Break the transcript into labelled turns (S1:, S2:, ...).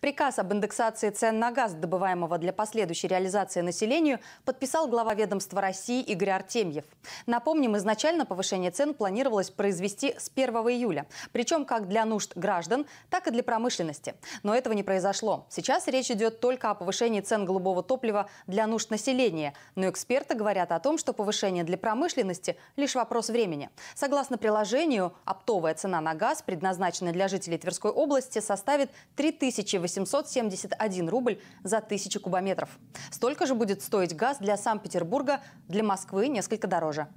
S1: Приказ об индексации цен на газ, добываемого для последующей реализации населению, подписал глава ведомства России Игорь Артемьев. Напомним, изначально повышение цен планировалось произвести с 1 июля. Причем как для нужд граждан, так и для промышленности. Но этого не произошло. Сейчас речь идет только о повышении цен голубого топлива для нужд населения. Но эксперты говорят о том, что повышение для промышленности – лишь вопрос времени. Согласно приложению, оптовая цена на газ, предназначенная для жителей Тверской области, составит 3000 1871 рубль за тысячу кубометров. Столько же будет стоить газ для Санкт-Петербурга, для Москвы несколько дороже.